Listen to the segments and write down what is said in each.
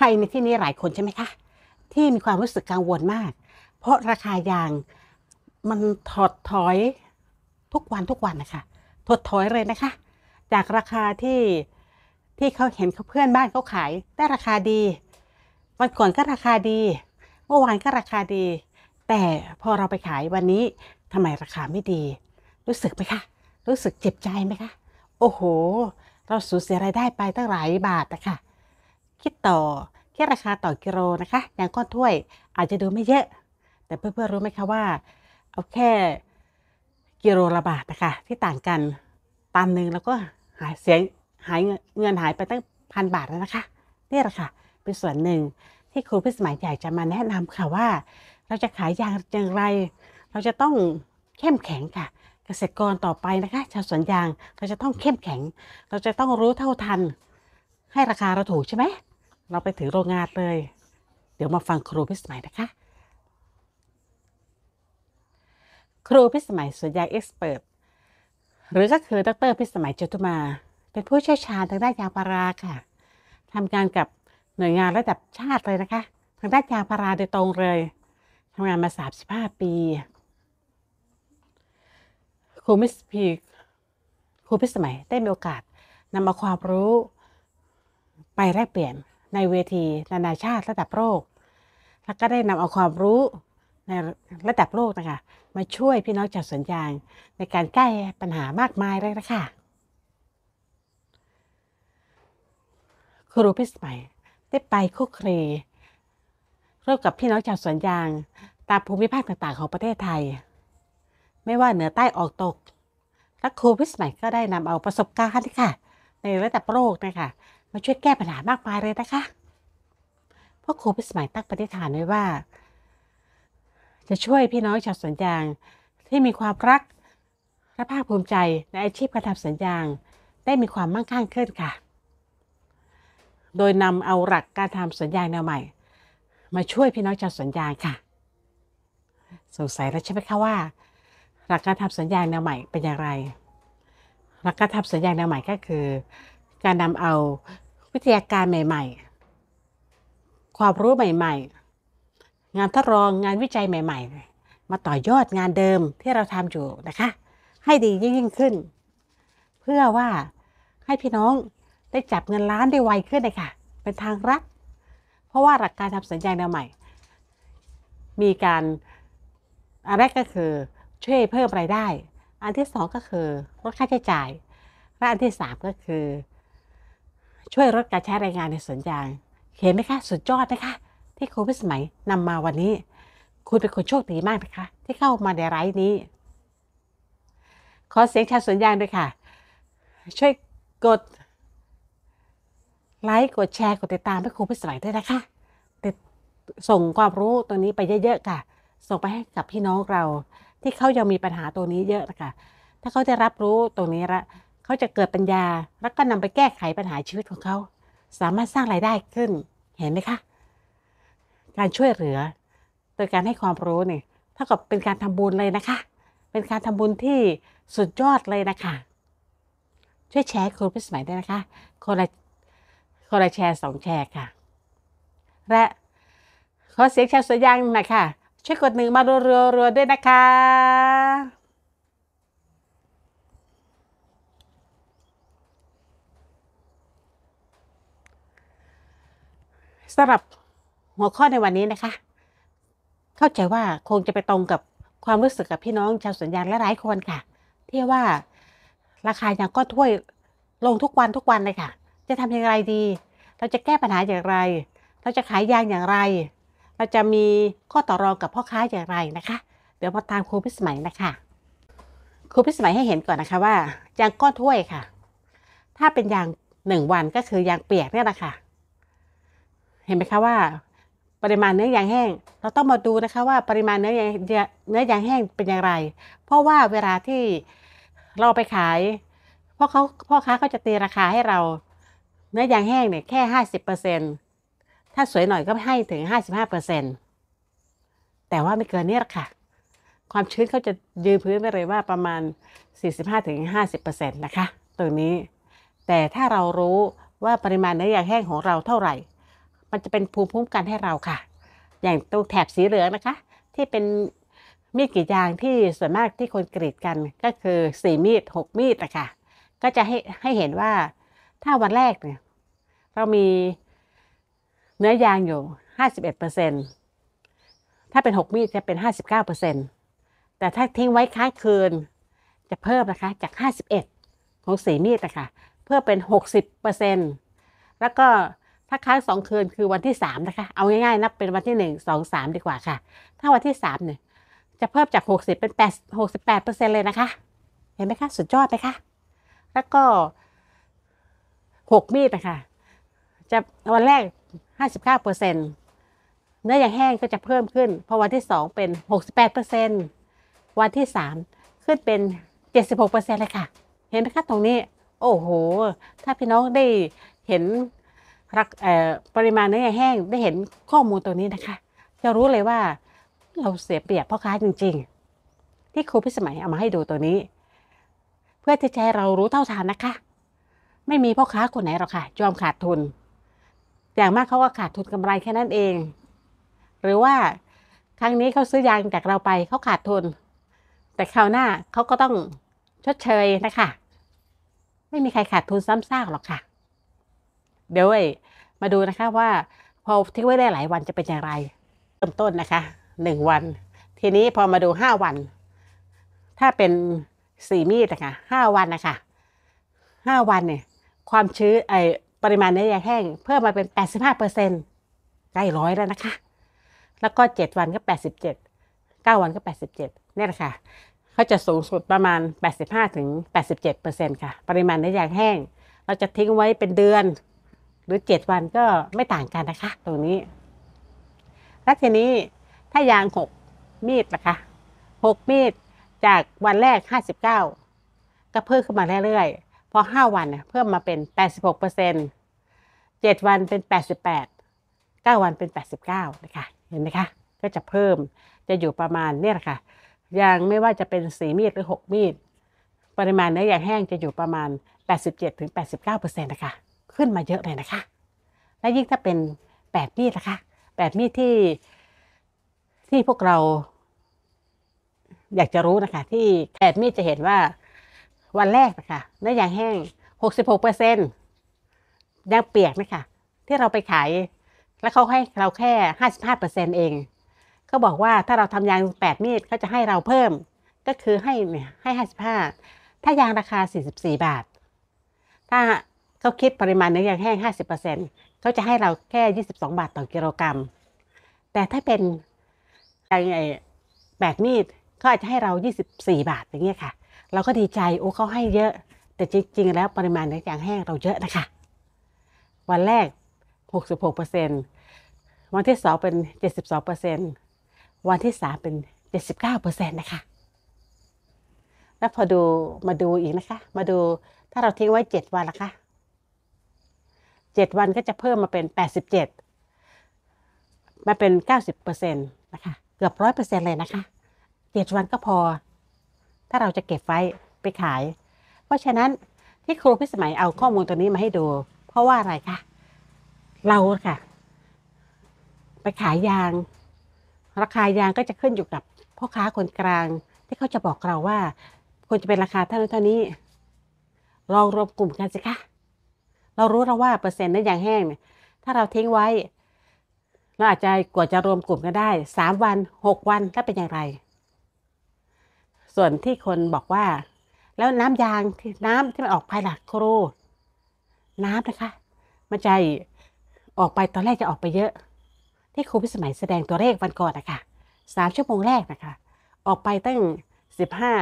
ใครในที่นี้หลายคนใช่ไหมคะ ที่มีความรู้สึกกังวลมาก เพราะราคายางมันถอดถอยทุกวันทุกวันนะคะถดถอยเลยนะคะ จากราคาที่ที่เขาเห็นเขาเพื่อนบ้านเขาขายได้ราคาดีวันก่อนก็ราคาดี เมื่อวานก็ราคาดี แต่พอเราไปขายวันนี้ทำไมราคาไม่ดี รู้สึกไหมคะรู้สึกเจ็บใจไหมคะ โอ้โหเราสูญเสียรายได้ไปตั้งหลายบาทนะคะคิดต่อที่ราคาต่อกิโลนะคะ อย่างก้อนถ้วยอาจจะดูไม่เยอะแต่เพื่อนๆรู้ไหมคะว่าเอาแค่กิโลละบาทนะคะที่ต่างกันตันหนึ่งแล้วก็หายเสียหายเงินหายไปตั้งพันบาทแล้วนะคะนี่แหละค่ะเป็นส่วนหนึ่งที่ครูพิสมัยใหญ่จะมาแนะนำค่ะว่า เราจะขายยางอย่างไร เราจะต้องเข้มแข็งค่ะ เกษตรกรต่อไปนะคะ ชาวสวนยางเราจะต้องเข้มแข็ง เราจะต้องรู้เท่าทัน ให้ราคาเราถูกใช่ไหมเราไปถึงโรงงานเลย เดี๋ยวมาฟังครูพิสมัยนะคะ ครูพิสมัยสุญยาเอ็กซ์เปิดหรือก็คือดรพิสมัยจตุมาเป็นผู้เชี่ยวชาญทางด้านยางพาราค่ะ ทำงานกับหน่วยงานระดับชาติเลยนะคะ ทางด้านยางพาราโดยตรงเลย ทำงานมา 35 ปี ครูมิสพีครูพิสมัยได้มีโอกาสนำเอาความรู้ไปแลกเปลี่ยนในเวทีนานาชาติระดับโลกแล้วก็ได้นำเอาความรู้ในระดับโลกนะคะ มาช่วยพี่น้องชาวสวนยาง ในการแก้ปัญหามากมายเลยนะคะครูพิสมัยได้ไปคุกครีร่วมกับพี่น้องชาวสวนยาง ตามภูมิภาคต่าง ๆ ของประเทศไทย ไม่ว่าเหนือใต้ออกตกและครูพิสมัยก็ได้นำเอาประสบการณ์ค่ะ ในระดับโลกนะคะมาช่วยแก้ปัญหามากมายเลยนะคะ เพราะครูพิสมัยตั้งปฏิฐานไว้ว่า จะช่วยพี่น้องชาวสวนยาง ที่มีความรัก และภาคภูมิใจในอาชีพการทำสวนยางได้มีความมั่งคั่งขึ้นค่ะ โดยนำเอาหลักการทำสวนยางแนวใหม่ มาช่วยพี่น้องชาวสวนยางค่ะ สงสัยแล้วใช่ไหมคะว่า หลักการทำสวนยางแนวใหม่เป็นอย่างไร หลักการทำสวนยางแนวใหม่ก็คือการนำเอาวิทยาการใหม่ ๆ ความรู้ใหม่ ๆ งานทดลองงานวิจัยใหม่ ๆ มาต่อยอดงานเดิมที่เราทำอยู่นะคะ ให้ดียิ่งขึ้น เพื่อว่าให้พี่น้องได้จับเงินล้านได้ไวขึ้นเลยค่ะ เป็นทางรัฐเพราะว่าหลักการทำสัญญาแนวใหม่ มีการอันแรกก็คือ ช่วยเพิ่มรายได้ อันที่สองก็คือลดค่าใช้จ่ายและอันที่สามก็คือช่วยลดการใช้แรงงานในสวนยางเห็นไหมคะ สุดยอดนะคะ ที่ครูพิสมัยนำมาวันนี้ คุณเป็นคนโชคดีมากนะคะที่เข้ามาในไร้นี้ ขอเสียงชาวสวนยางด้วยค่ะ ช่วยกดไลค์กดแชร์กดติดตามให้ครูพิสมัยด้วยนะคะติดส่งความรู้ตรงนี้ไปเยอะๆค่ะ ส่งไปให้กับพี่น้องเราที่เขายังมีปัญหาตัวนี้เยอะนะคะ ถ้าเขาได้รับรู้ตรงนี้ละเขาจะเกิดปัญญาแล้วก็นำไปแก้ไขปัญหาชีวิตของเขา สามารถสร้างรายได้ขึ้นเห็นไหมคะการช่วยเหลือโดยการให้ความรู้เนี่ยเท่ากับเป็นการทำบุญเลยนะคะ เป็นการทำบุญที่สุดยอดเลยนะคะ ช่วยแชร์คุณพิสมัยได้นะคะคนละคนละแชร์สองแชร์ ค่ะ และขอเสียงแชร์สวนยางหน่อยค่ะช่วยกดหนึ่งมาเรัวๆด้วยนะคะสำหรับหัวข้อในวันนี้นะคะ เข้าใจว่าคงจะไปตรงกับความรู้สึกกับพี่น้องชาวสวนยางและหลายคนค่ะ ที่ว่า ราคายางก้อนถ้วยลงทุกวันทุกวันเลยค่ะ จะทำอย่างไรดี เราจะแก้ปัญหาอย่างไร เราจะขายยางอย่างไร เราจะมีข้อต่อรองกับพ่อค้าอย่างไรนะคะ เดี๋ยวมาตามครูพิสมัยนะคะ ครูพิสมัยให้เห็นก่อนนะคะว่ายางก้อนถ้วยค่ะ ถ้าเป็นยางหนึ่งวันก็คือยางเปียกเนี่ยแหละค่ะเห็นไหมคะว่าปริมาณเนื้อยางแห้ง เราต้องมาดูนะคะว่าปริมาณเนื้อยางเนื้อยางแห้งเป็นอย่างไร เพราะว่าเวลาที่เราไปขายพ่อเขาพ่อค้าเขาจะตีราคาให้เราเนื้อยางแห้งเนี่ยแค่ห้าสิบเปอร์เซ็นถ้าสวยหน่อยก็ให้ถึงห้าสิบห้าเปอร์เซ็นแต่ว่าไม่เกินนี้หะอค่ะ ความชื้นเขาจะยืนพื้นไปเลยว่าประมาณสสสี่ิิบบหห้้าาถึงเปอร45-50%นะคะตัวนี้ แต่ถ้าเรารู้ว่าปริมาณเนื้อยางแห้งของเราเท่าไหร่มันจะเป็นภูมิคุ้มกันให้เราค่ะ อย่างตัวแถบสีเหลืองนะคะ ที่เป็นมีดกรีดยางที่ส่วนมากที่คนกรีดกันก็คือสี่มีดหกมีดนะคะก็จะให้ให้เห็นว่าถ้าวันแรกเนี่ยเรามีเนื้อยางอยู่ห้าสิบเอ็ดเปอร์เซ็นถ้าเป็นหกมีด จะเป็นห้าสิบเก้าเปอร์เซ็นแต่ถ้าทิ้งไว้ค้างคืนจะเพิ่มนะคะจากห้าสิบเอ็ดของสี่มีดนะคะเพื่อเป็นหกสิบเปอร์เซ็นแล้วก็ถ้าค้างสองคืนคือวันที่สามนะคะ เอาง่ายๆ นับเป็นวันที่หนึ่งสองสามดีกว่าค่ะ ถ้าวันที่สามเนี่ย จะเพิ่มจากหกสิบเป็นแปดหกสิบแปดเปอร์เซ็นเลยนะคะ เห็นไหมคะสุดยอดไหมคะแล้วก็หกมีดนะคะจะวันแรกห้าสิบเก้าเปอร์เซ็นเนื้ออย่างแห้งก็จะเพิ่มขึ้นพอวันที่สองเป็นหกสิบแปดเปอร์เซ็นวันที่สามขึ้นเป็นเจ็ดสิบหกเปอร์เซ็นเลยค่ะ เห็นไหมคะตรงนี้ โอ้โห ถ้าพี่น้องได้เห็นรักปริมาณเนื้อแห้งได้เห็นข้อมูลตัวนี้นะคะ จะรู้เลยว่าเราเสียเปรียบพ่อค้าจริง ๆ ที่ครูพิสมัยเอามาให้ดูตัวนี้ เพื่อที่จะให้เรารู้เท่าทานนะคะ ไม่มีพ่อค้าคนไหนหรอกค่ะยอมขาดทุนอย่างมากเขาก็ขาดทุนกำไรแค่นั้นเอง หรือว่าครั้งนี้เขาซื้อยางจากเราไปเขาขาดทุน แต่คราวหน้าเขาก็ต้องชดเชยนะคะไม่มีใครขาดทุนซ้ำซากหรอกค่ะเดี๋ยวมาดูนะคะว่าพอทิ้งไว้ได้หลายวันจะเป็นอย่างไรเริ่มต้นนะคะหนึ่งวัน ทีนี้พอมาดูห้าวัน ถ้าเป็นสี่มีดนะคะห้าวันนะคะห้าวันเนี่ยความชื้นไอปริมาณเนื้อยแห้ง เพิ่มมาเป็นแปดสิบห้าเปอร์เซ็นต์ใกล้ร้อยแล้วนะคะ แล้วก็เจ็ดวันก็แปดสิบเจ็ดเก้าวันก็แปดสิบเจ็ดนี่ยแหละค่ะเขาจะสูงสุดประมาณ 85-87%ค่ะ ปริมาณเนื้อยแห้ง เราจะทิ้งไว้เป็นเดือนหรือเจ็ดวันก็ไม่ต่างกันนะคะตรงนี้ แล้วทีนี้ถ้ายางหกมีดนะคะหกมีดจากวันแรกห้าสิบเก้าก็เพิ่มขึ้นมาเรื่อยๆพอห้าวันเพิ่มมาเป็นแปดสิบหกเปอร์เซ็นต์เจ็ดวันเป็นแปดสิบแปดเก้าวันเป็นแปดสิบเก้านะคะเห็นไหมคะก็จะเพิ่มจะอยู่ประมาณเนี่ยแหละค่ะยางไม่ว่าจะเป็นสีมีดหรือหกมีดปริมาณเนื้อยางแห้งจะอยู่ประมาณ 87-89%นะคะขึ้นมาเยอะเลยนะคะ และยิ่งถ้าเป็นแปดมีดนะคะแปดมีดที่ที่พวกเราอยากจะรู้นะคะ ที่แปดมีดจะเห็นว่าวันแรกนะคะเนื้อยางแห้งหกสิบหกเปอร์เซ็นต์ยางเปียกนะคะ ที่เราไปขาย แล้วเขาให้เราแค่ห้าสิบห้าเปอร์เซ็นต์เอง เขาบอกว่าถ้าเราทำยางแปดมีดเขาจะให้เราเพิ่ม ก็คือให้ให้ห้าสิบห้าถ้ายางราคาสี่สิบสี่บาท ถ้าเขาคิดปริมาณเนื้อยางแห้ง 50%เขาจะให้เราแค่ 22 บาทต่อกิโลกรัม แต่ถ้าเป็นอไอแบบมีดเขาอาจจะให้เรา 24 บาทอย่างเงี้ยค่ะ เราก็ดีใจโอ้เขาให้เยอะแต่จริงๆแล้วปริมาณเนื้อยางแห้งเราเยอะนะคะ วันแรก 66%วันที่สองเป็น 72%วันที่สามเป็น 79%นะคะแล้วพอดูมาดูอีกนะคะ มาดูถ้าเราทิ้งไว้เจ็ดวันละคะ7วันก็จะเพิ่มมาเป็น 87 มาเป็น 90%นะคะเกือบร้อยเปอร์เซ็นต์เลยนะคะเจ็ดวันก็พอ ถ้าเราจะเก็บไว้ไปขาย เพราะฉะนั้นที่ครูพิสมัยเอาข้อมูลตัวนี้มาให้ดู เพราะว่าอะไรคะเราค่ะ ไปขายยางราคายางก็จะขึ้นอยู่กับพ่อค้าคนกลางที่เขาจะบอกเราว่าควรจะเป็นราคาเท่านั้นเท่านี้ลองรวมกลุ่มกันสิคะเรารู้แล้วว่าเปอร์เซ็นต์นั้นยางแห้งเนี่ยถ้าเราทิ้งไว้ เราอาจจะกว่าจะรวมกลุ่มกันได้สามวันหกวันแล้วเป็นอย่างไร ส่วนที่คนบอกว่า แล้วน้ำยางที่น้ำที่มันออกภายหลักครูน้ำนะคะมันใจออกไปตอนแรกจะออกไปเยอะ ที่ครูพิสมัยแสดงตัวเลขวันก่อนนะคะสามชั่วโมงแรกนะคะออกไปตั้งสิบห้า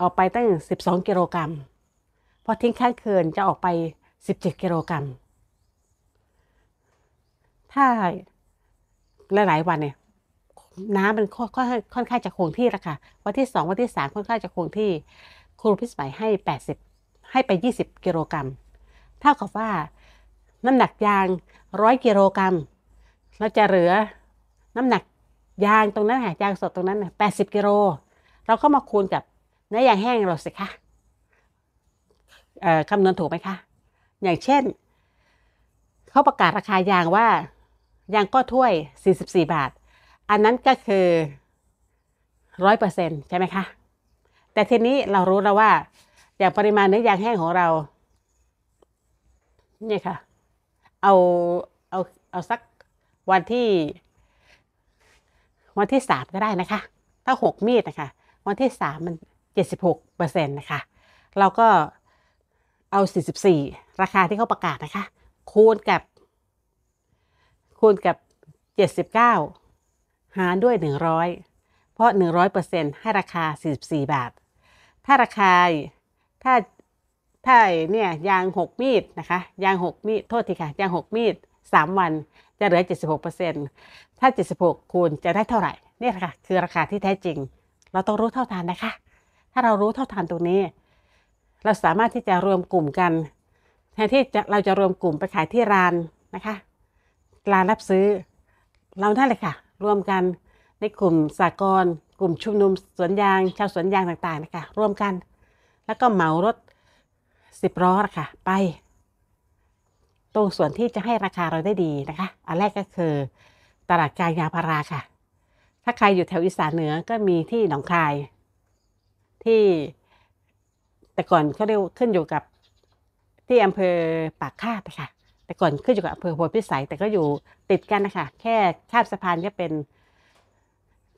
ออกไปตั้งสิบสองกิโลกรัมพอทิ้งข้างคืนจะออกไป 17 กิโลกรัม ถ้าหลายวันเนี่ยน้ำมันค่อนข้างจะคงที่ละค่ะวันที่สองวันที่สามค่อนข้างจะคงที่ครูพิสมัยให้แปดสิบให้ไปยี่สิบกิโลกรัมเท่ากับว่าน้ำหนักยางร้อยกิโลกรัมเราจะเหลือน้ำหนักยางตรงนั้นค่ะยางสดตรงนั้นแปดสิบกิโลเราก็มาคูณกับเนื้อยางแห้งเราสิคะคำนวณถูกไหมคะ อย่างเช่น เขาประกาศราคายางว่ายางก็ถ้วย 44 บาท อันนั้นก็คือร้อยเปอร์เซ็นต์ใช่ไหมคะ แต่ทีนี้เรารู้แล้วว่า อย่างปริมาณเนื้อยางแห้งของเราเนี่ยค่ะ เอา เอา เอา สักวันที่ วันที่สามก็ได้นะคะ ถ้าหกมีดนะคะ วันที่สามมันเจ็ดสิบหกเปอร์เซ็นต์นะคะ เราก็เอา 44 ราคาที่เขาประกาศนะคะ คูณกับ คูณกับ 79 หารด้วย 100 เพราะ 100%ให้ราคา 44 บาท ถ้าราคา ถ้าถ้าเนี่ย ยาง 6 มีดนะคะ ยาง 6 มีดโทษทีค่ะ ยาง 6 มีด 3 วันจะเหลือ 76%ถ้า 76 คูณจะได้เท่าไหร่นี่ค่ะ คือราคาที่แท้จริง เราต้องรู้เท่าทานนะคะ ถ้าเรารู้เท่าทานตรงนี้เราสามารถที่จะรวมกลุ่มกัน แทนที่จะเราจะรวมกลุ่มไปขายที่ร้านนะคะร้านรับซื้อเราได้เลยค่ะ รวมกันในกลุ่มสากลกลุ่มชุมนุม สวนยาง ชาวสวนยางต่างๆนะคะรวมกัน แล้วก็เหมารถสิบล้อค่ะไป ตรงส่วนที่จะให้ราคาเราได้ดีนะคะอันแรกก็คือตลาดกลางยางพาราค่ะ ถ้าใครอยู่แถวอีสานเหนือก็มีที่หนองคาย ที่แต่ก่อนเขาเรียกขึ้นอยู่กับที่อำเภอปากคาบค่ะ แต่ก่อนขึ้นอยู่กับอำเภอโพธิสัยแต่ก็อยู่ติดกันนะคะแค่ข้ามสะพานก็เป็น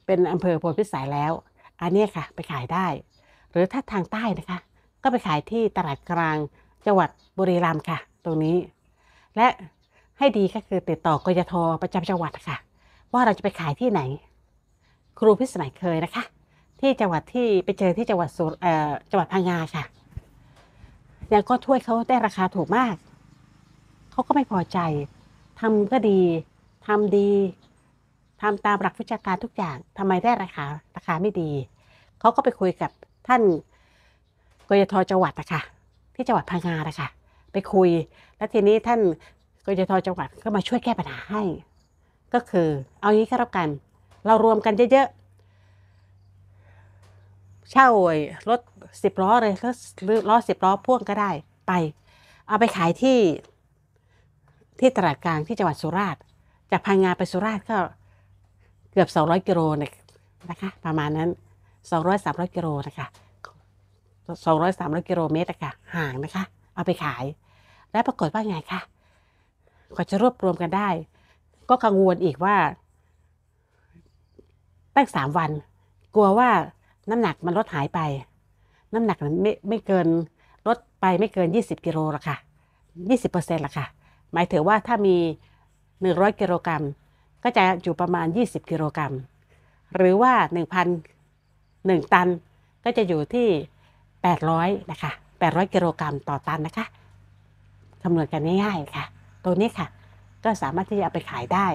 เป็นอำเภอโพธิสัยแล้ว อันนี้ค่ะไปขายได้ หรือถ้าทางใต้นะคะ ก็ไปขายที่ตลาดกลางจังหวัดบุรีรัมย์ค่ะ ตรงนี้ และให้ดีก็คือติดต่อกยทประจำจังหวัดค่ะ ว่าเราจะไปขายที่ไหน ครูพิสมัยเคยนะคะที่จังหวัดที่ไปเจอที่จังหวัดสุจังหวัดพังงาค่ะยังก็ถ้วยเขาได้ราคาถูกมาก เขาก็ไม่พอใจ ทำก็ดีทำดี ทำตามหลักวิชาการทุกอย่างทำไมได้ราคา ราคาไม่ดีเขาก็ไปคุยกับท่านกยทจังหวัดนะคะที่จังหวัดพังงานะคะไปคุยแล้วทีนี้ท่านกยทจังหวัดก็มาช่วยแก้ปัญหาให้ ก็คือเอางี้ก็แล้วกัน เรารวมกันเยอะๆเช่ารถสิบล้อเลยรถล้อสิบล้อพ่วงก็ได้ ไป เอาไปขายที่ ที่ตลาดกลาง ที่จังหวัดสุราษฎร์จากพังงาไปสุราษฎร์ก็เกือบ 200กิโลนะคะ ประมาณนั้น 200-300กิโลนะคะ 200-300 กิโลเมตรนะคะห่างนะคะ เอาไปขาย แลวปรากฏว่าไงคะกว่าจะรวบรวมกันได้ ก็กังวลอีกว่า ตั้งสามวันกลัวว่าน้ำหนักมันลดหายไป น้ำหนักไม่ไม่เกินลดไปไม่เกิน 20กิโลละค่ะ 20%ละค่ะ หมายถึงว่าถ้ามี 100 กิโลกรัมก็จะอยู่ประมาณ 20 กิโลกรัมหรือว่า1,000 1 ตัน ก็จะอยู่ที่ 800นะคะ800กิโลกรัมต่อตันนะคะคำนวณกันง่ายๆค่ะ ตัวนี้ค่ะ ก็สามารถที่จะเอาไปขายได้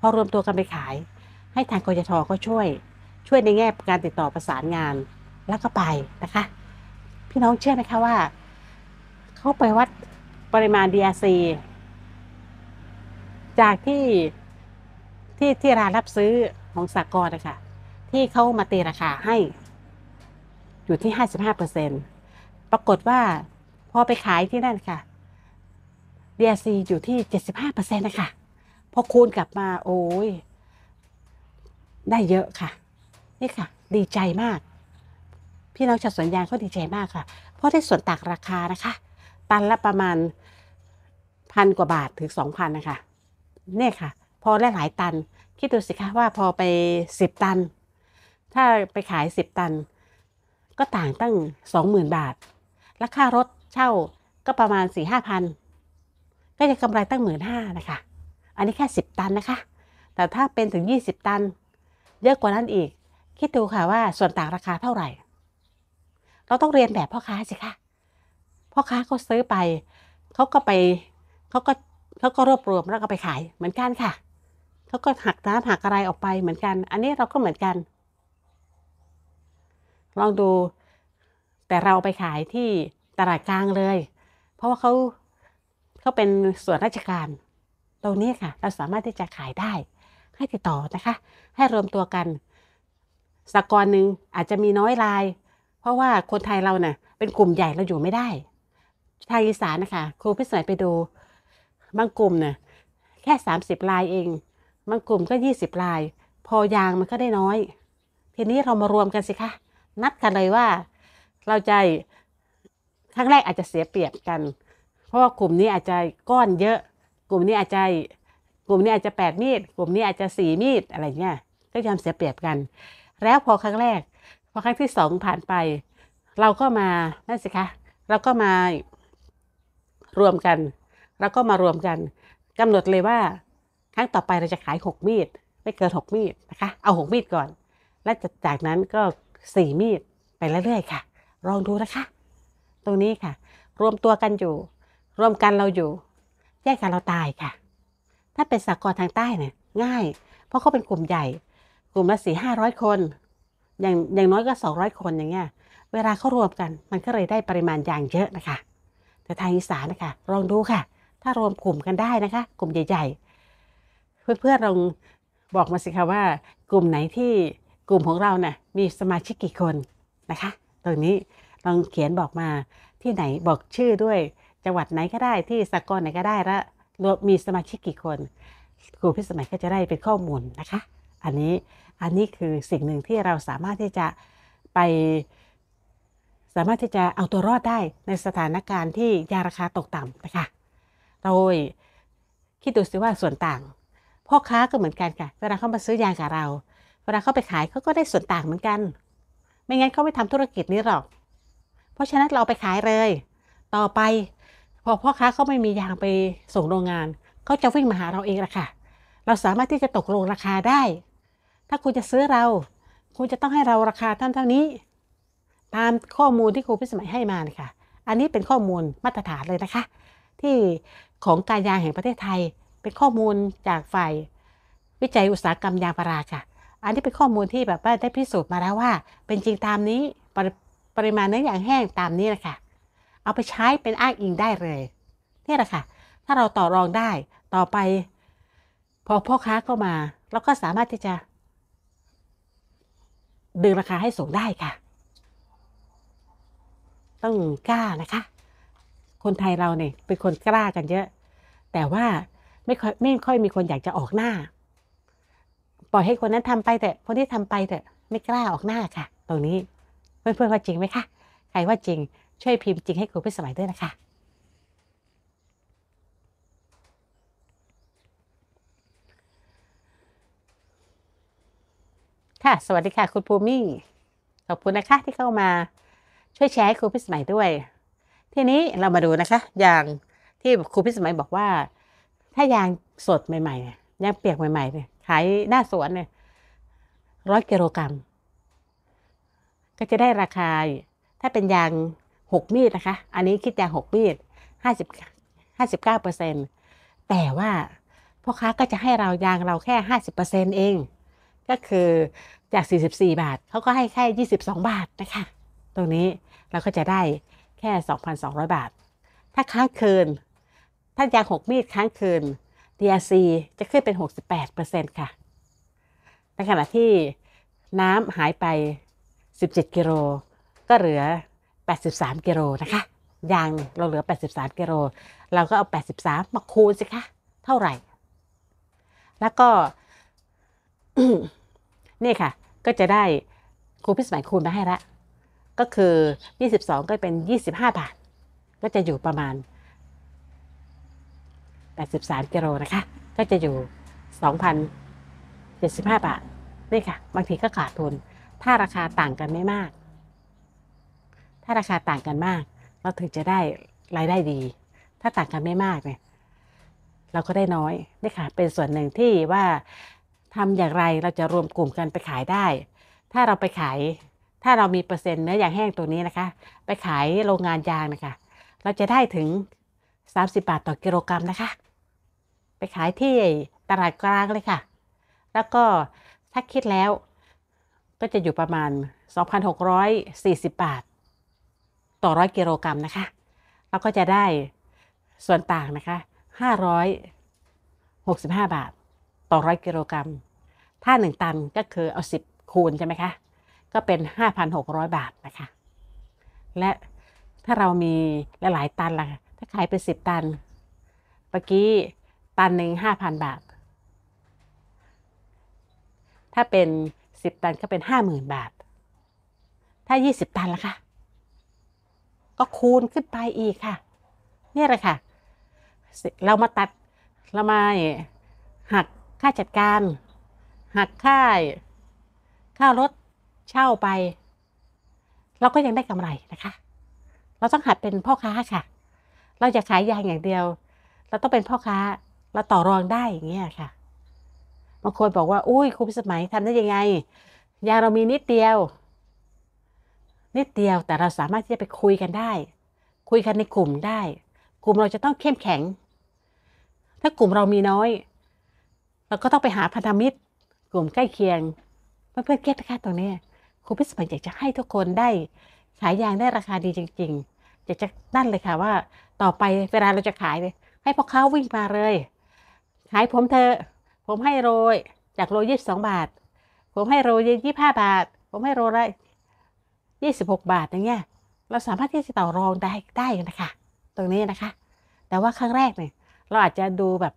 พอรวมตัวกันไปขาย ให้ทางกยทก็ช่วย่วยในแง่การติดต่อประสานงานแล้วก็ไปนะคะ พี่น้องเชื่อไหมคะว่า เขาไปวัดปริมาณ DRC จากที่ที่ที่ร้านรับซื้อของสากลนะคะ ที่เขามาตีราคาให้ อยู่ที่ห้าสิบห้าเปอร์เซ็นปรากฏว่าพอไปขายที่นั่นค่ะ DRC อยู่ที่เจ็ดสิบห้าเปอร์เซ็นนะคะพอคูณกลับมาโอ้ยได้เยอะค่ะนี่ค่ะดีใจมาก พี่น้องชาวสวนยางก็ดีใจมากค่ะเพราะได้ส่วนต่างราคานะคะ ตันละประมาณพันกว่าบาทถึงสองพันนะคะเนี่ยค่ะ พอได้หลายตัน คิดดูสิคะว่าพอไปสิบตัน ถ้าไปขายสิบตันก็ต่างตั้งสองหมื่นบาทแลค่ารถเช่าก็ประมาณสี่ห้าพันก็จะกำไรตั้งหมื่นห้านะคะอันนี้แค่สิบตันนะคะ แต่ถ้าเป็นถึงยี่สิบตัน เยอะกว่านั้นอีกคิดดูค่ะว่าส่วนต่างราคาเท่าไหร่ เราต้องเรียนแบบพ่อค้าสิคะ พ่อค้าเขาซื้อไป เขาก็ไปเขาก็เขาก็รวบรวมแล้วก็ไปขายเหมือนกันค่ะ เขาก็หักน้ำหักอะไรออกไปเหมือนกัน อันนี้เราก็เหมือนกัน ลองดู แต่เราไปขายที่ตลาดกลางเลย เพราะว่าเขาเขาเป็นส่วนราชการ ตรงนี้ค่ะ เราสามารถที่จะขายได้ ให้ติดต่อนะคะ ให้รวมตัวกันสกรหนึ่งอาจจะมีน้อยราย เพราะว่าคนไทยเราเนะ่ยเป็นกลุ่มใหญ่ เราอยู่ไม่ได้ทางอีสานนะคะครูพิสัยไปดู บางกลุ่มเนะ่ยแค่ 30ลายเอง บางกลุ่มก็20ลาย พอยางมันก็ได้น้อยทีนี้เรามารวมกันสิคะ นัดกันเลยว่าเราใจครั้งแรกอาจจะเสียเปรียบกัน เพราะว่ากลุ่มนี้อาจจะก้อนเยอะ กลุ่มนี้อาจจะกลุ่มนี้อาจจะแปดมีดกลุ่มนี้อาจจะสี่มีดอะไรเงี้ยก็ยอมเสียเปรียบกันแล้วพอครั้งแรก พอครั้งที่สองผ่านไป เราก็มา นั่นสิ คะ เราก็มารวมกัน เราก็มารวมกัน กำหนดเลยว่า ครั้งต่อไปเราจะขายหกมีด ไม่เกินหกมีดนะคะ เอาหกมีดก่อน และจากนั้นก็สี่มีด ไปเรื่อยๆค่ะ ลองดูนะคะ ตรงนี้ค่ะ รวมตัวกันอยู่ รวมกันเราอยู่แยกกันเราตายค่ะ ถ้าเป็นสากลทางใต้เนี่ยง่าย เพราะเขาเป็นกลุ่มใหญ่กลุ่มละสี่ห้าร้อยคน อย่างอย่างน้อยก็สองร้อยคนอย่างเงี้ย เวลาเขารวมกันมันก็เลยได้ปริมาณยางเยอะนะคะ แต่ทางอีสานนะคะ ลองดูค่ะ ถ้ารวมกลุ่มกันได้นะคะ กลุ่มใหญ่ ๆ เพื่อนๆลองบอกมาสิคะว่า กลุ่มไหนที่กลุ่มของเราเนะ่ยมีสมาชิกกี่คนนะคะตรงนี้ลองเขียนบอกมาที่ไหนบอกชื่อด้วย จังหวัดไหนก็ได้ที่สกลไหนก็ได้ละวมีสมาชิกกี่คนครูพิสมัยก็จะได้เป็นข้อมูลนะคะอันนี้ อันนี้คือสิ่งหนึ่งที่เราสามารถที่จะไป สามารถที่จะเอาตัวรอดได้ในสถานการณ์ที่ยาราคาตกต่ำนะคะ โดยคิดดูสิว่าส่วนต่างพ่อค้าก็เหมือนกันค่ะ เวลาเขามาซื้อยางกับเรา เวลาเขาไปขายเขาก็ได้ส่วนต่างเหมือนกัน ไม่งั้นเขาไม่ทำธุรกิจนี้หรอก เพราะฉะนั้นเราไปขายเลย ต่อไป พอพ่อค้าเขาไม่มียางไปส่งโรงงาน เขาจะวิ่งมาหาเราเองละค่ะ เราสามารถที่จะตกลงราคาได้ถ้าคุณจะซื้อเราคุณจะต้องให้เราราคาเท่าเท่านี้ ตามข้อมูลที่ครูพิสมัยให้มาลยคะอันนี้เป็นข้อมูลมาตรฐานเลยนะคะ ที่ของการยางแห่งประเทศไทย เป็นข้อมูลจากฝ่ายวิจัยอุตสาหกรรมยางพาราค่ะ อันนี้เป็นข้อมูลที่แบบว่าได้พิสูจน์มาแล้วว่า เป็นจริงตามนี้ปรปริมาณเนื้ออยางแห้งตามนี้แหละค่ะ เอาไปใช้เป็นอ้างอิงได้เลยนี่แหละค่ะถ้าเราต่อรองได้ต่อไป พอพ่อค้าเข้ามาเราก็สามารถที่จะดึงราคาให้สูงได้ค่ะ ต้องกล้านะคะ คนไทยเราเนี่ยเป็นคนกล้ากันเยอะ แต่ว่าไม่ค่อยไม่ค่อยมีคนอยากจะออกหน้า ปล่อยให้คนนั้นทำไปแต่คนที่ทำไปแต่ไม่กล้าออกหน้าค่ะ ตรงนี้เพื่อนๆว่าจริงไหมคะ ใครว่าจริงช่วยพิมพ์จริงให้ครูพิสมัยด้วยนะคะค่ะสวัสดีค่ะ คุณภูมิ ขอบคุณนะคะที่เข้ามาช่วยแชร์ให้ครูพิสมัยด้วย ทีนี้เรามาดูนะคะอย่างที่ครูพิสมัยบอกว่า ถ้ายางสดใหม่ๆ ยางเปียกใหม่ๆเนี่ยขายหน้าสวนเนี่ยร้อยกิโลกรัมก็จะได้ราคาถ้าเป็นยางหกมีดนะคะ อันนี้คิดยางหกมีดห้าสิบห้าสิบเก้าเปอร์เซ็นแต่ว่าพ่อค้าก็จะให้เรายางเราแค่ห้าสิบเปอร์เซ็นเองก็คือจาก 44 บาท เขาก็ให้แค่ 22 บาทนะคะ ตรงนี้เราก็จะได้แค่ 2,200 บาท ถ้าค้างคืน ถ้ายางหกมีดค้างคืน DRC จะขึ้นเป็น 68%ค่ะ ในขณะที่น้ำหายไป 17 กิโล ก็เหลือ 83 กิโล นะคะ ยางเราเหลือ 83 กิโล เราก็เอา 83 มาคูณสิคะ เท่าไหร่ แล้วก็นี่ค่ะก็จะได้ครูพิสมัยคูณมาให้ละก็คือ 22ก็เป็น 25บาทก็จะอยู่ประมาณ 83กิโลนะคะก็จะอยู่2,075บาทนี่ค่ะ บางทีก็ขาดทุน ถ้าราคาต่างกันไม่มาก ถ้าราคาต่างกันมาก เราถึงจะได้รายได้ดี ถ้าต่างกันไม่มากเนี่ยเราก็ได้น้อยนี่ค่ะ เป็นส่วนหนึ่งที่ว่าทำอย่างไรเราจะรวมกลุ่มกันไปขายได้ ถ้าเราไปขาย ถ้าเรามีเปอร์เซ็นต์เนื้อยางแห้งตัวนี้นะคะ ไปขายโรงงานยางนะคะ เราจะได้ถึง 30 บาทต่อกิโลกรัมนะคะ ไปขายที่ตลาดกลางเลยค่ะ แล้วก็ถ้าคิดแล้วก็จะอยู่ประมาณ2,640บาทต่อร้อยกิโลกรัมนะคะ เราก็จะได้ส่วนต่างนะคะ565 บาทต่อร้อยกิโลกรัม ถ้า 1 ตันก็คือเอา 10 คูณใช่ไหมคะ ก็เป็น 5,600 บาทนะคะ และถ้าเรามีลหลาย ๆ ตันล่ะ ถ้าขายเป็น10 ตัน เมื่อกี้ ตันหนึ่ง5,000 บาท ถ้าเป็น 10 ตันก็เป็น 50,000 บาท ถ้า 20 ตันล่ะคะ ก็คูณขึ้นไปอีกค่ะ นี่แหละค่ะ เรามาตัด เรามาหักค่าจัดการหักค่าค่ารถเช่าไป เราก็ยังได้กำไรนะคะ เราต้องหัดเป็นพ่อค้าค่ะ เราจะขายยางอย่างเดียว เราต้องเป็นพ่อค้าเราต่อรองได้อย่างเงี้ยค่ะบางคนบอกว่าอุ้ยครูพิสมัยทำได้ยังไงยาเรามีนิดเดียว นิดเดียวแต่เราสามารถที่จะไปคุยกันได้ คุยกันในกลุ่มได้ กลุ่มเราจะต้องเข้มแข็ง ถ้ากลุ่มเรามีน้อยเราก็ต้องไปหาพันธมิตร กลุ่มใกล้เคียงเพื่อนอเก็ตค่ะตรงนี้ครูพิสมัยอยากจะให้ทุกคนได้ขายยางได้ราคาดีจริงๆอยากจะนั่นเลยค่ะว่าต่อไปเวลาเราจะขายเลยให้พวกเขาวิ่งมาเลย ขายผมเธอ ผมให้โรยจากโรยยี่สิบสองบาท ผมให้โรยยี่ห้าบาท ผมให้โรละยี่สิบหกบาทอย่างเงี้ยเราสามารถที่จะต่อรองได้ได้นะคะ ตรงนี้นะคะ แต่ว่าครั้งแรกเนี่ยเราอาจจะดูแบบ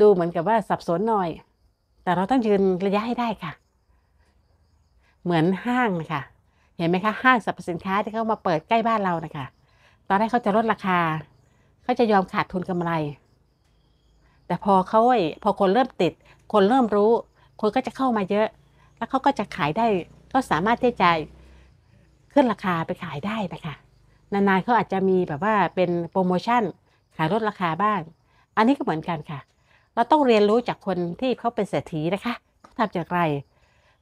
ดูเหมือนกับว่าสับสนหน่อย แต่เราต้องยืนระยะให้ได้ค่ะ เหมือนห้างนะคะ เห็นไหมคะ ห้างสรรพสินค้าที่เขามาเปิดใกล้บ้านเรานะคะตอนแรกเขาจะลดราคา เขาจะยอมขาดทุนกำไร แต่พอเขาพอคนเริ่มติด คนเริ่มรู้ คนก็จะเข้ามาเยอะ แล้วเขาก็จะขายได้ ก็สามารถที่จะขึ้นราคาไปขายได้นะคะ นานๆเขาอาจจะมีแบบว่าเป็นโปรโมชั่นขายลดราคาบ้างอันนี้ก็เหมือนกันค่ะเราต้องเรียนรู้จากคนที่เขาเป็นเศรษฐีนะคะเขาทำจากไร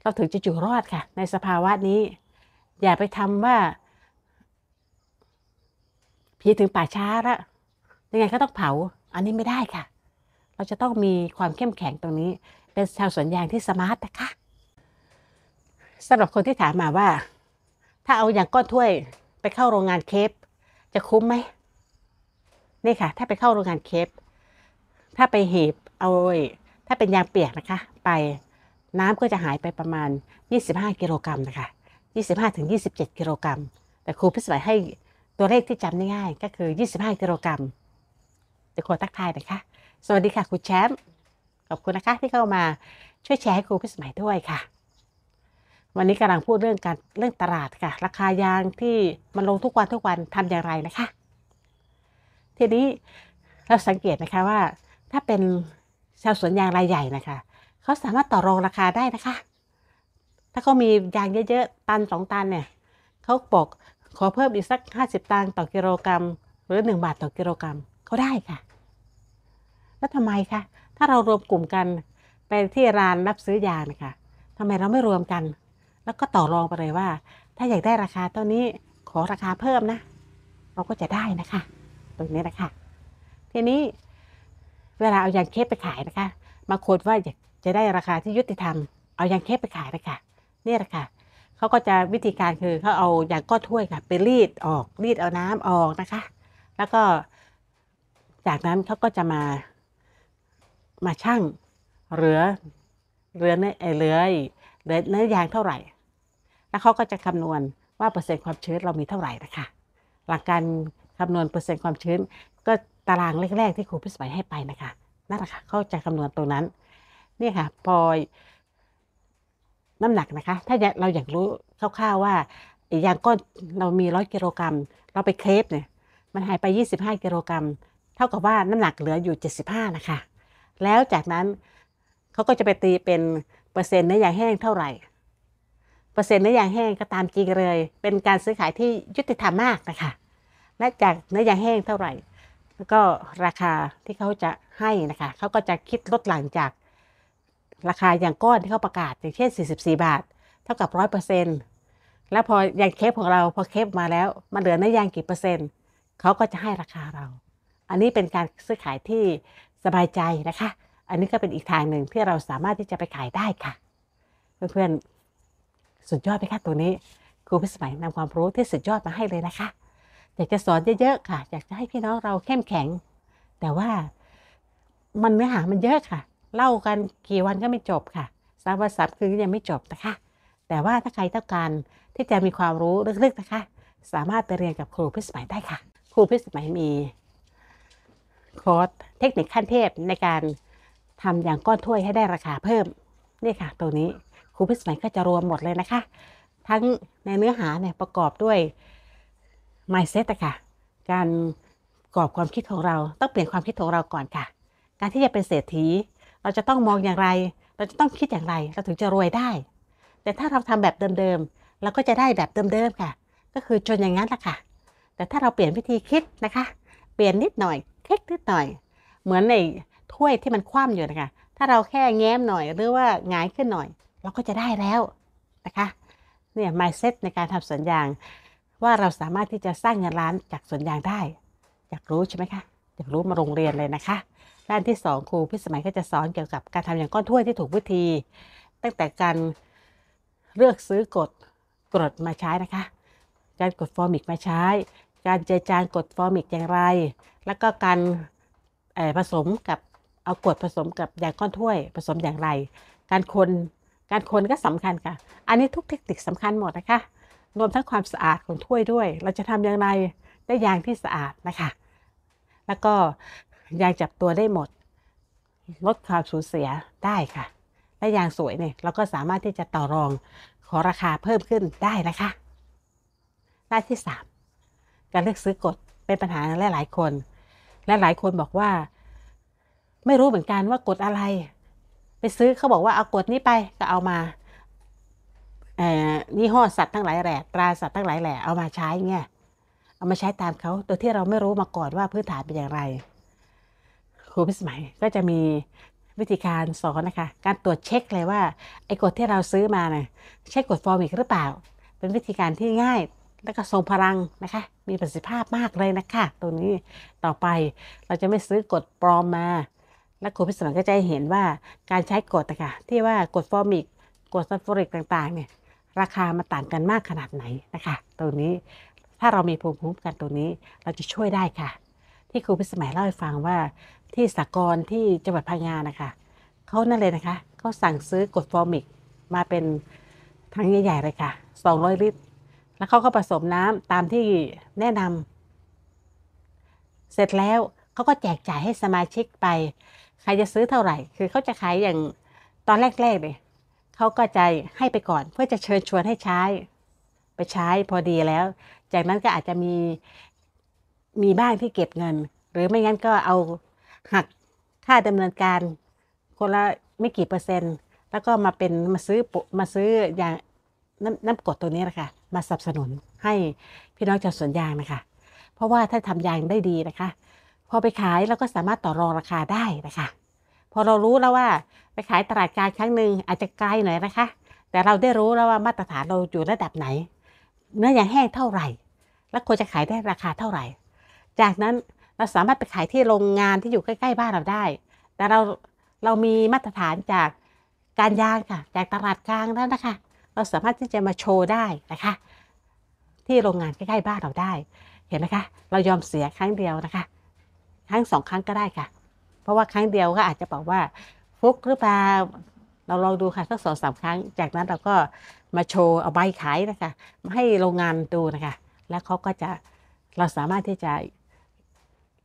เราถึงจะอยู่รอดค่ะ ในสภาวะนี้ อย่าไปทำว่าผีถึงป่าช้าละยังไงก็ต้องเผาอันนี้ไม่ได้ค่ะ เราจะต้องมีความเข้มแข็งตรงนี้เป็นชาวสวนยางที่สมาร์ทนะคะสำหรับคนที่ถามมาว่า ถ้าเอาอย่างก้อนถ้วย ไปเข้าโรงงาน เคฟจะคุ้มไหมนี่ค่ะถ้าไปเข้าโรงงาน เคฟถ้าไปหีบเอาถ้าเป็นยางเปียกนะคะ ไปน้ำก็จะหายไปประมาณ 25 กิโลกรัมนะคะ 25-27 กิโลกรัมแต่ครูพิสมัยให้ตัวเลขที่จำาง่ายก็คือ 25 กิโลกรัมจะ่วรทักทายนะคะสวัสดีค่ะครูแชมป์ขอบคุณนะคะที่เข้ามาช่วยแชร์ให้ครูพิสมัยด้วยค่ะ วันนี้กำลังพูดเรื่องการเรื่องตลาดค่ะ ราคายางที่มันลงทุกวันทุกวันทำอย่างไรนะคะทีนี้เราสังเกตนะคะว่าถ้าเป็น ชาวสวนยางรายใหญ่นะคะ เขาสามารถต่อรองราคาได้นะคะ ถ้าเขามียางเยอะ ๆ ตันสองตันเนี่ยเขาบอก ขอเพิ่มอีกสักห้าสิบตังต่อกิโลกรัม หรือหนึ่งบาทต่อกิโลกรัมเขาได้ค่ะ แล้วทำไมคะถ้าเรารวมกลุ่มกัน ไปที่ร้านรับซื้อยางนะคะทำไมเราไม่รวมกัน แล้วก็ต่อรองไปเลยว่า ถ้าอยากได้ราคาเท่านี้ขอราคาเพิ่มนะ เราก็จะได้นะคะ ตรงนี้นะคะ ทีนี้เวลาเอายางเคปไปขายนะคะบางคนว่าจะได้ราคาที่ยุติธรรมเอายางเคปไปขายนะคะนี่แหละค่ะเขาก็จะวิธีการคือเขาเอายางก้อนถ้วยค่ะ ไปรีดออกรีดเอาน้ำออกนะคะ แล้วก็จากนั้นเขาก็จะมา มาชั่งเหลือเหลือเนื้อเหลือเหลือเนื้อยางเท่าไหร่ แล้วเขาก็จะคำนวณว่าเปอร์เซ็นต์ความชื้นเรามีเท่าไหร่นะคะหลักการคำนวณเปอร์เซ็นต์ความชื้นก็ตารางแรกๆที่ครูพิสมัยให้ไปนะคะนั่นแหละค่ะเขาจะคำนวณตรงนั้น นี่ค่ะพอน้ำหนักนะคะถ้าเราอยากรู้คร่าวๆว่ายางก้อนเรามีร้อยกิโลกรัมเราไปเคลเนี่ยมันหายไป 25กิโลกรัมเท่ากับว่าน้ำหนักเหลืออยู่ 75นะคะแล้วจากนั้นเขาก็จะไปตีเป็นเปอร์เซ็นต์เนื้อยางแห้งเท่าไหร่เปอร์เซ็นต์เนื้อยางแห้งก็ตามจริงเลย เป็นการซื้อขายที่ยุติธรรมมากนะคะและจากเนื้อยางแห้งเท่าไหร่แล้วก็ราคาที่เขาจะให้นะคะ เขาก็จะคิดลดหลั่นจาก ราคาอย่างก้อนที่เขาประกาศอย่างเช่น 44 บาท เท่ากับ100%แล้วพออย่างเคปของเราพอเคปมาแล้ว มันเหลือในยางกี่เปอร์เซ็นต์เขาก็จะให้ราคาเรา อันนี้เป็นการซื้อขายที่สบายใจนะคะ อันนี้ก็เป็นอีกทางหนึ่งที่เราสามารถที่จะไปขายได้ค่ะ เพื่อนๆสุดยอดไปค่ะตัวนี้ครูพิสมัยนำความรู้ที่สุดยอดมาให้เลยนะคะอยากจะสอนเยอะๆค่ะอยากจะให้พี่น้องเราเข้มแข็ง แต่ว่ามันเนื้อหามันเยอะค่ะ เล่ากันกี่วันก็ไม่จบค่ะสารวันสามคืนก็ยังไม่จบนะคะ แต่ว่าถ้าใครต้องการที่จะมีความรู้ลึกๆนะคะ สามารถไปเรียนกับครูพิสมัยได้ค่ะ ครูพิสมัยมีคอร์สเทคนิคขั้นเทพในการทำอย่างก้อนถ้วยให้ได้ราคาเพิ่มนี่ค่ะ ตัวนี้ครูพิสมัยก็จะรวมหมดเลยนะคะ ทั้งในเนื้อหาเนี่ยประกอบด้วย mindset อะค่ะ การกรอบความคิดของเราต้องเปลี่ยนความคิดของเราก่อนค่ะ การที่จะเป็นเศรษฐีเราจะต้องมองอย่างไร เราจะต้องคิดอย่างไร เราถึงจะรวยได้ แต่ถ้าเราทำแบบเดิม ๆ เราก็จะได้แบบเดิมๆค่ะ ก็คือจนอย่างนั้นแหละค่ะแต่ถ้าเราเปลี่ยนวิธีคิดนะคะ เปลี่ยนนิดหน่อยคลิกนิดหน่อย เหมือนในถ้วยที่มันคว่ำอยู่นะคะ ถ้าเราแค่แง้มหน่อย หรือว่าหงายขึ้นหน่อยเราก็จะได้แล้วนะคะเนี่ย mindset ในการทำสัญญางว่าเราสามารถที่จะสร้างเงินล้านจากสวนยางได้อยากรู้ใช่ไหมคะอยากรู้มาโรงเรียนเลยนะคะ ด้านที่ 2ครูพิสมัยก็จะสอนเกี่ยวกับการทำอย่างก้อนถ้วยที่ถูกวิธี ตั้งแต่การเลือกซื้อกดกรดมาใช้นะคะ การกดฟอร์มิกมาใช้ การเจจานกดฟอร์มิกอย่างไร แล้วก็การผสมกับเอากดผสมกับยางก้อนถ้วย ผสมอย่างไร การคน การคนก็สำคัญค่ะ อันนี้ทุกเทคนิคสำคัญหมดนะคะรวมทั้งความสะอาดของถ้วยด้วย เราจะทำอย่างไรได้ยางที่สะอาดนะคะ แล้วก็ยางจับตัวได้หมด ลดความสูญเสียได้ค่ะและยางสวยเนี่ยเราก็สามารถที่จะต่อรองขอราคาเพิ่มขึ้นได้นะคะหน้าที่ 3การเลือกซื้อกดเป็นปัญหาหลายยคนและหลายคนบอกว่า ไม่รู้เหมือนกันว่ากดอะไร ไปซื้อเขาบอกว่าเอากดนี้ไปก็เอามานี่ห้อสัตว์ทั้งหลายแหล่ตราสัตว์ทั้งหลายแหล่เอามาใช้เงี้ยเอามาใช้ตามเขาโดยที่เราไม่รู้มาก่อนว่าพื้นฐานเป็นอย่างไร ครูพิสมัยก็จะมีวิธีการสอนนะคะ การตรวจเช็คเลยว่า ไอ้กฎที่เราซื้อมาเนะี่ยใช่กฎฟอร์มิกหรือเปล่า เป็นวิธีการที่ง่าย แล้วก็ทรงพลังนะคะ มีประสิทธิภาพมากเลยนะคะ ตัวนี้ ต่อไปเราจะไม่ซื้อกฎปลอมมาและครูพิสมัยก็จะเห็นว่าการใช้กฎนะคะที่ว่ากฎฟอร์มิกกฎซัลฟูริก ต่างๆเนี่ยราคามาต่างกันมากขนาดไหนนะคะตัวนี้ถ้าเรามีภูมิคุ้มกันตัวนี้ เราจะช่วยได้ค่ะ ที่ครูพิสมัยเล่าให้ฟังว่าที่สากลที่จังหวัดพังงานะคะเขานั่นเลยนะคะเขาสั่งซื้อกดฟอร์มิก มาเป็นทั้งใหญ่ๆ เลยค่ะ 200 ลิตร แล้วเขาก็ผสมน้ำตามที่แนะนำ เสร็จแล้วเขาก็แจกจ่ายให้สมาชิกไป ใครจะซื้อเท่าไหร่ คือเขาจะขายอย่างตอนแรกๆเลยเขาก็ใจให้ไปก่อน เพื่อจะเชิญชวนให้ใช้ไปใช้พอดีแล้วจากนั้นก็อาจจะมีมีบ้างที่เก็บเงิน หรือไม่งั้นก็เอาหักค่าดำเนินการคนละไม่กี่เปอร์เซ็นต์แล้วก็มาเป็นมาซื้อมาซื้ออย่างน้ำน้ำกดตัวนี้นะคะมาสนับสนุนให้พี่น้องชาวสวนยางนะคะ เพราะว่าถ้าทำยางได้ดีนะคะ พอไปขายเราก็สามารถต่อรองราคาได้นะคะพอเรารู้แล้วว่าไปขายตลาดกลางครั้งหนึ่งอาจจะไกลหน่อยนะคะ แต่เราได้รู้แล้วว่ามาตรฐานเราอยู่ระดับไหน เนื้ออย่างแห้งเท่าไหร่ และควรจะขายได้ราคาเท่าไหร่ จากนั้นเราสามารถไปขายที่โรงงานที่อยู่ใกล้ๆบ้านเราได้แต่เราเรามีมาตรฐานจากการยางค่ะ จากตลาดกลางแล้วนะคะเราสามารถที่จะมาโชว์ได้นะคะ ที่โรงงานใกล้ๆบ้านเราได้ เห็นไหมคะ เรายอมเสียครั้งเดียวนะคะครั้งสองครั้งก็ได้ค่ะราะว่าครั้งเดียวก็อาจจะบอกว่าฟุกหรือเปล่าเราลองดูค่ะสักสองสามครั้ง จากนั้นเราก็มาโชว์เอาใบขายนะคะ ให้โรงงานดูนะคะ และเขาก็จะเราสามารถที่จะ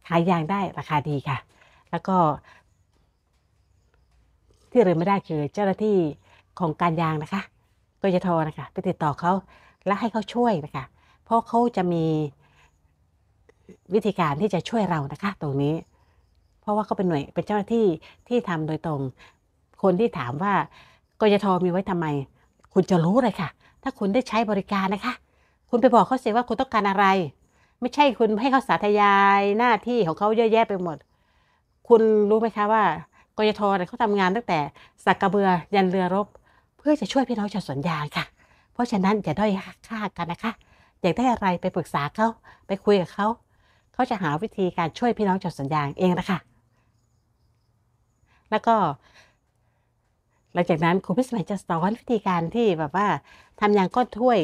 ขายยางได้ราคาดีค่ะ แล้วก็ ที่เรือไม่ได้คือเจ้าหน้าที่ของการยางนะคะกยทนะคะไปติดต่อเขาและให้เขาช่วยนะคะเพราะเขาจะมีวิธีการที่จะช่วยเรานะคะ ตรงนี้เพราะว่าเขาเป็นหน่วยเป็นเจ้าหน้าที่ที่ทำโดยตรง คนที่ถามว่า กยทมีไว้ทำไม คุณจะรู้เลยค่ะ ถ้าคุณได้ใช้บริการนะคะ คุณไปบอกเขาเสียว่าคุณต้องการอะไร ไม่ใช่คุณให้เขาสาธยายหน้าที่ของเขาเยอะแยะไปหมด คุณรู้ไหมคะว่า กยทเขาทำงานตั้งแต่สักกระเบือยันเรือรบ เพื่อจะช่วยพี่น้องชาวสวนยางค่ะ เพราะฉะนั้นอย่าด้อยค่ากันนะคะ อยากได้อะไรไปปรึกษาเขาไปคุยกับเขาเขาจะหาวิธีการช่วยพี่น้องชาวสวนยางเองนะคะแล้วก็ หลังจากนั้นครูพิสมัยจะสอนวิธีการที่แบบว่า ทำอย่างก้นถ้วย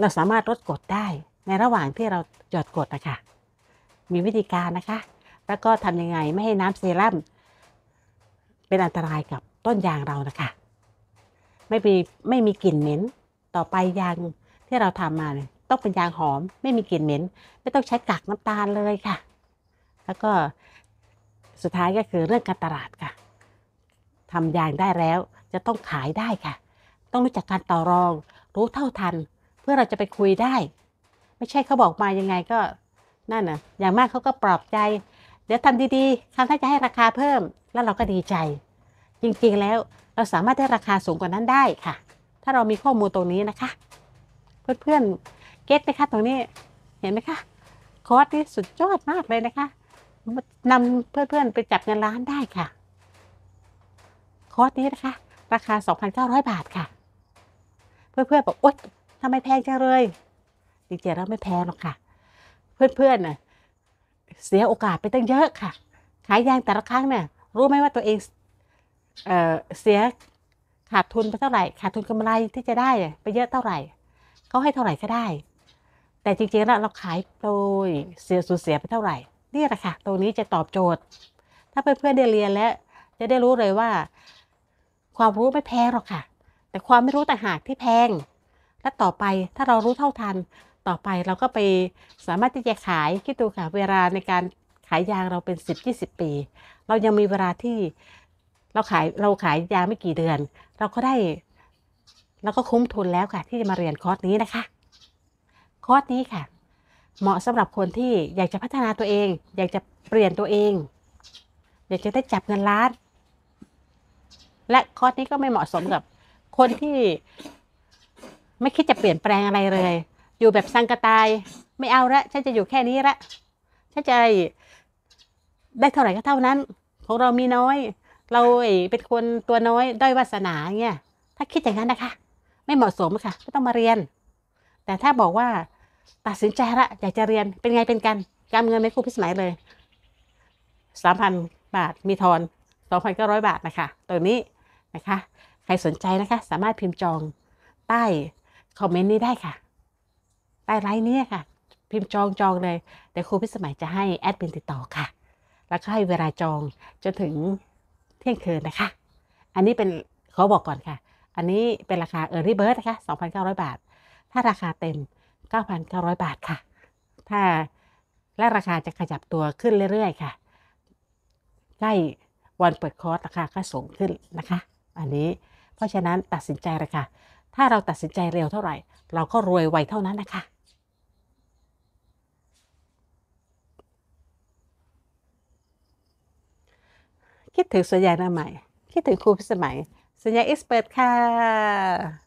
เราสามารถลดกดได้ในระหว่างที่เราหยอดกดนะคะมีวิธีการนะคะ แล้วก็ทํำยังไงไม่ให้น้ำเซรั่มเป็นอันตรายกับต้นยางเรานะคะไม่มีไม่มีกลิ่นเหม็นต่อไปยางที่เราทำมาเนี่ยต้องเป็นยางหอม ไม่มีกลิ่นเหม็นไม่ต้องใช้กากน้ำตาลเลยค่ะ แล้วก็สุดท้ายก็คือเรื่องการตลาดค่ะทำยางได้แล้วจะต้องขายได้ค่ะ ต้องรู้จักการต่อรอง รู้เท่าทัน เพื่อเราจะไปคุยได้ ไม่ใช่เขาบอกมายังไงก็นั่นน่ะอย่างมากเขาก็ปลอบใจ เดี๋ยวทำดีๆครั้งถ้าจะให้ราคาเพิ่ม แล้วเราก็ดีใจ จริงๆแล้วเราสามารถได้ราคาสูงกว่านั้นได้ค่ะ ถ้าเรามีข้อมูลตรงนี้นะคะ เพื่อนๆเก็ตไหมคะตรงนี้ เห็นไหมคะคอร์สนี่สุดยอดมากเลยนะคะนำเพื่อน ๆ ไปจับเงินล้านได้ค่ะ คอร์สนี้นะคะ ราคา 2,900 บาทค่ะ เพื่อน ๆ บอกโอ๊ยทำไมแพงจังเลย จริงๆแล้วไม่แพงหรอกค่ะ เพื่อนๆน่ะเสียโอกาสไปตั้งเยอะค่ะ ขายยางแต่ละครั้งเนี่ยรู้ไหมว่าตัวเองเเสียขาดทุนไปเท่าไหร่ขาดทุนกำไรที่จะได้ไปเยอะเท่าไหร่เขาให้เท่าไหร่ก็ได้ แต่จริงๆแล้วเราขายโดยเสียสูญเสียไปเท่าไหร่นี่แหละค่ะ ตรงนี้จะตอบโจทย์ ถ้าเพื่อนๆได้เรียนแล้ว จะได้รู้เลยว่า ความรู้ไม่แพงหรอกค่ะ แต่ความไม่รู้แต่หากที่แพง และต่อไปถ้าเรารู้เท่าทัน ต่อไปเราก็ไปสามารถที่จะขายคิดดูค่ะ เวลาในการขายยางเราเป็น 10-20 ปี เรายังมีเวลาที่เราขายเราขายยางไม่กี่เดือน เราก็ได้เราก็คุ้มทุนแล้วค่ะ ที่จะมาเรียนคอร์สนี้นะคะคอร์สนี้ค่ะเหมาะสำหรับคนที่อยากจะพัฒนาตัวเอง อยากจะเปลี่ยนตัวเอง อยากจะได้จับเงินล้าน และคอร์สนี้ก็ไม่เหมาะสมกับ คนที่ไม่คิดจะเปลี่ยนแปลงอะไรเลย อยู่แบบ สังกตายไม่เอาละฉันจะอยู่แค่นี้ละฉันจะได้เท่าไหร่ก็เท่านั้นของเรามีน้อย เราเป็นคนตัวน้อยด้อยวาสนาเงี้ยถ้าคิดอย่างนั้นนะคะ ไม่เหมาะสมค่ะไม่ต้องมาเรียน แต่ถ้าบอกว่าตัดสินใจละอยากจะเรียนเป็นไงเป็นกันกำเงินไม่ครูพิสมัยเลยสามพันบาทมีทอนสองพันเก้าร้อยบาทนะคะตัวนี้นะคะ ใครสนใจนะคะ สามารถพิมพ์จองใต้ คอมเมนต์นี้ได้ค่ะ ใต้ไลน์นี้ค่ะ พิมพ์จองจองเลยเดี๋ยวครูพิสมัยจะให้แอดมินติดต่อค่ะแล้วก็ให้เวลาจองจนถึงเที่ยงคืนนะคะ อันนี้เป็นขอบอกก่อนค่ะอันนี้เป็นราคาเออร์รี่เบิร์ดนะคะ2,900บาท ถ้าราคาเต็ม9,900 บาทค่ะ ถ้าและราคาจะขยับตัวขึ้นเรื่อยๆ ค่ะ ใกล้วันเปิดคอร์สราคาก็สูงขึ้นนะคะ อันนี้เพราะฉะนั้นตัดสินใจเลยค่ะ ถ้าเราตัดสินใจเร็วเท่าไหร่ เราก็รวยไวเท่านั้นนะคะ คิดถึงสัญญาณนใหม่ คิดถึงครูพิสมัย สัญญาเอ็กซ์เปิดค่ะ